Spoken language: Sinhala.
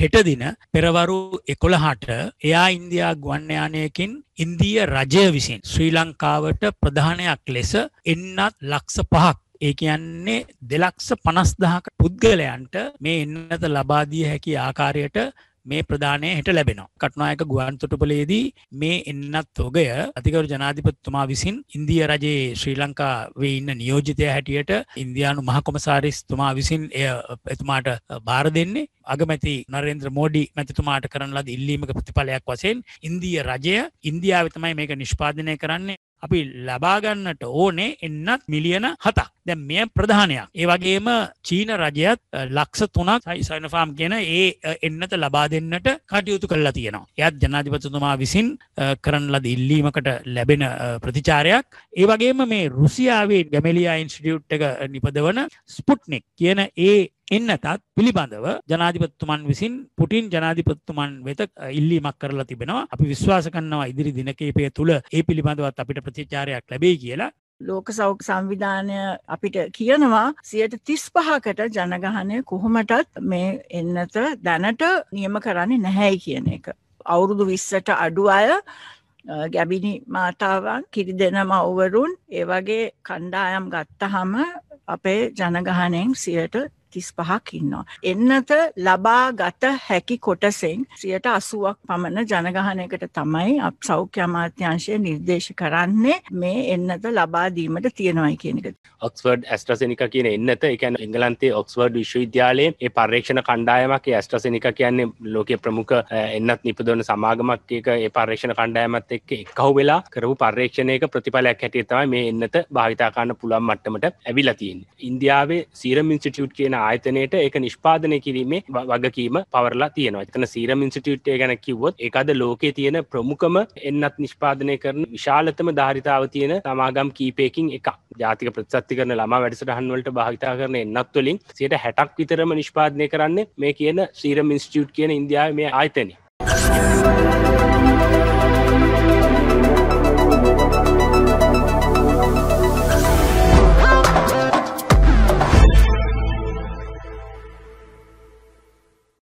හෙටදින පෙරවරු එකොළහට එයා ඉන්දයා ගුවන්්‍යයානයකින් ඉන්දිය රජය විසින් ශ්‍රී ලංකාවට ප්‍රධානයක් ලෙස එන්නත් ලක්ෂ පහක් ඒ කියන්නේ දෙලක්ෂ පනස්දහක පුද්ගලයන්ට මේ එන්නත ලබාදිය හැකි ආකාරයට මේ ප්‍රධානය හෙට ලැබෙනවා. කටනායක ගුවන්තොටුපලේදී මේ එන්නත් ඔගය අතිකරු ජනාධිපත්තුමා විසින් ඉන්දිය රජයේ ශ්‍රී ලංකා වේ ඉන්න නියෝජිතය හැටියට ඉන්දයානු මහකොමසාරිස්තුමා විසින් එය එතුමාට බාර දෙන්නේ අගමැති නරේන්ද්‍ර මෝඩි මැතිතුමාට කරන ලද ඉල්ලීමක ප්‍රතිඵලයක් වසයෙන් ඉන්දිය රජය ඉන්දියාවතමයි මේක නිෂ්පාදනය කරන්නේ අපි ලබාගන්නට ඕනේ එන්නත් මිලියන හතක් දැ මෙය ප්‍රධානයක් ඒවගේම චීන රජයත් ලක්ෂ තුනක් සයිනෆාම් කියන ඒ එන්නත ලබා දෙන්නට කටයුතු කරලා තියෙනවා යත් ජනාධිපතුතුමා විසින් කරන ලද ඉල්ලීමකට ලැබෙන ප්‍රතිචාරයක් ඒවගේම මේ රුසියාවේ ගැමලියා ඉන්ස්ටියුට් එක නිපදවන ස්පුට්නෙක් කියන ඒ එන්නටත් පිළිබඳව ජනාධිපත්තුමන් විසින් පුටින් ජනාධිපත්තුමන් වෙත ඉල්ලීමක් කරලා තිබෙනවා අපි විශ්වාස කන්නවා ඉදිරි දිනකේපය තුළ ඒ පිළිබඳවත් අපිට ප්‍රතිචාරයක් ලැබේ කියලා ලෝක සෞඛ සංවිධානය අපිට කියනවා සියට තිස් පහකට ජනගහනය කොහොමටත් මේ එන්නත දැනට නියම කරන්නේ නැහැයි කියන එක. අවුරුදු විස්සට අඩු අය ගැබිණි මාතාවන් කිරි දෙන මව්වරුන් ඒ වගේ කණ්ඩායම් ගත්තහම අපේ ජනගහනයෙන් සියට තිස් පහක් ඉන්නවා. එන්නත ලබා ගත හැකි කොටසෙන් සියට අසුවක් පමණ ජනගහනයකට තමයි අප සෞඛ්‍ය අමාත්‍යංශය නිර්දේශ කරන්නේ මේ එන්නත ලබාදීමට තියෙනවයි කියනක. ඔක්ස්වර්ඩ් ඇස්ට්‍රසනික කියන එන්නත එකැන එංගලන්තේ ඔක්ස්වර්ඩ් විශ්වවිද්‍යාලයේ ඒ පර්ේක්ෂණ කණ්ඩායමක් ඇස්ට්‍රසනික කියන්නේ ලෝක ප්‍රමුඛ එන්නත් නිපදවන සමාගමක් එක ඒ පර්ේක්ෂණ කණ්ඩායමත් එක්ක එක්කහු වෙලා කරපු පර්ේක්ෂණයක ප්‍රතිඵලයක් හැටිය තමයි මේ එන්නත භාවිතාකාන්න පුළන් මට්ටමට ඇවිලතින්. ඉන්දියාවේ සීරම් ඉන්ස්ටියුට් කියන ආයතනයට ඒක නිෂ්පාදනය කිරීමේ වගකීම පවරලා තියෙනවා එතන සීරම් ඉන්සිටියුට් ගැන කිවොත් එකද ලෝකේ තියෙන ප්‍රමුඛම එන්නත් නිෂ්පාදනය කරන විශාලතම ධාරිතාව තියෙන තමාගම් කීපයකින් එක ජාතික ප්‍රත්සත්ති කරන ළමා වැඩසටහන්වලට භාවිතා කරන එන්නත් වලින් සියට හැටක් විතරම නිෂ්පාදනය කරන්නේ මේ කියන සීරම් ඉන්ස්ටියුට් කියන ඉන්දයා මේ ආයතනය